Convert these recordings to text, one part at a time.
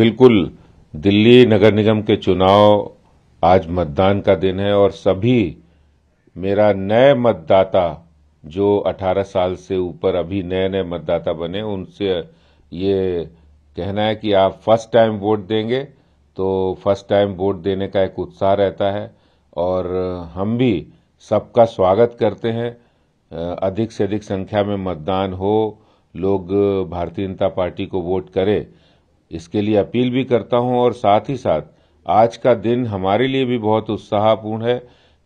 बिल्कुल दिल्ली नगर निगम के चुनाव आज मतदान का दिन है और सभी मेरा नए मतदाता जो 18 साल से ऊपर अभी नए नए मतदाता बने उनसे ये कहना है कि आप फर्स्ट टाइम वोट देंगे तो फर्स्ट टाइम वोट देने का एक उत्साह रहता है और हम भी सबका स्वागत करते हैं अधिक से अधिक संख्या में मतदान हो लोग भारतीय जनता पार्टी को वोट करें इसके लिए अपील भी करता हूं और साथ ही साथ आज का दिन हमारे लिए भी बहुत उत्साहपूर्ण है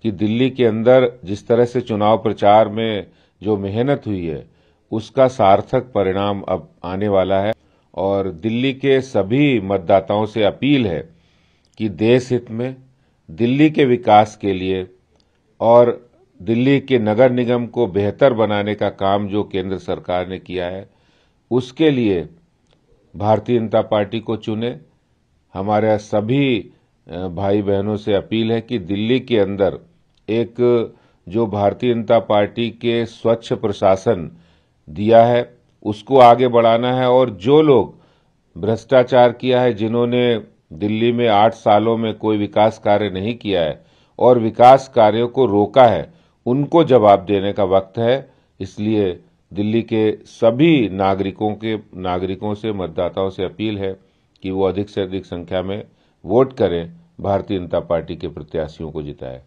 कि दिल्ली के अंदर जिस तरह से चुनाव प्रचार में जो मेहनत हुई है उसका सार्थक परिणाम अब आने वाला है और दिल्ली के सभी मतदाताओं से अपील है कि देश हित में दिल्ली के विकास के लिए और दिल्ली के नगर निगम को बेहतर बनाने का काम जो केंद्र सरकार ने किया है उसके लिए भारतीय जनता पार्टी को चुने हमारे सभी भाई बहनों से अपील है कि दिल्ली के अंदर एक जो भारतीय जनता पार्टी के स्वच्छ प्रशासन दिया है उसको आगे बढ़ाना है और जो लोग भ्रष्टाचार किया है जिन्होंने दिल्ली में आठ सालों में कोई विकास कार्य नहीं किया है और विकास कार्यों को रोका है उनको जवाब देने का वक्त है इसलिए दिल्ली के सभी नागरिकों के नागरिकों से मतदाताओं से अपील है कि वो अधिक से अधिक संख्या में वोट करें भारतीय जनता पार्टी के प्रत्याशियों को जिताएं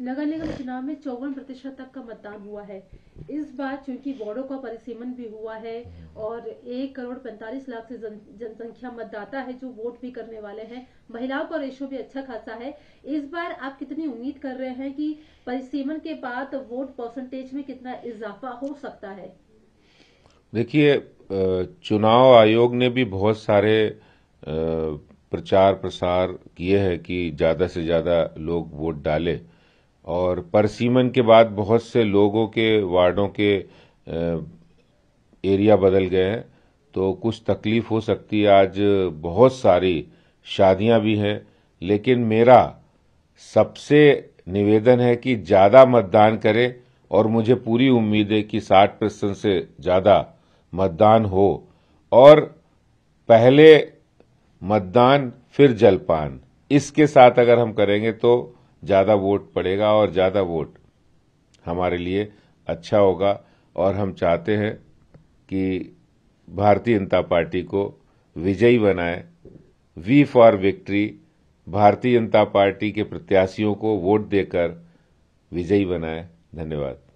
नगर निगम चुनाव में चौवन प्रतिशत तक का मतदान हुआ है इस बार चूंकि वार्डो का परिसीमन भी हुआ है और एक करोड़ पैंतालीस लाख से जनसंख्या मतदाता है जो वोट भी करने वाले हैं महिलाओं का रेशो भी अच्छा खासा है इस बार आप कितनी उम्मीद कर रहे हैं कि परिसीमन के बाद वोट परसेंटेज में कितना इजाफा हो सकता है देखिए चुनाव आयोग ने भी बहुत सारे प्रचार प्रसार किए हैं कि ज़्यादा से ज़्यादा लोग वोट डालें और परसीमन के बाद बहुत से लोगों के वार्डों के एरिया बदल गए हैं तो कुछ तकलीफ हो सकती है आज बहुत सारी शादियां भी हैं लेकिन मेरा सबसे निवेदन है कि ज़्यादा मतदान करें और मुझे पूरी उम्मीद है कि 60 परसेंट से ज़्यादा मतदान हो और पहले मतदान फिर जलपान इसके साथ अगर हम करेंगे तो ज़्यादा वोट पड़ेगा और ज़्यादा वोट हमारे लिए अच्छा होगा और हम चाहते हैं कि भारतीय जनता पार्टी को विजयी बनाए वी फॉर विक्ट्री भारतीय जनता पार्टी के प्रत्याशियों को वोट देकर विजयी बनाए धन्यवाद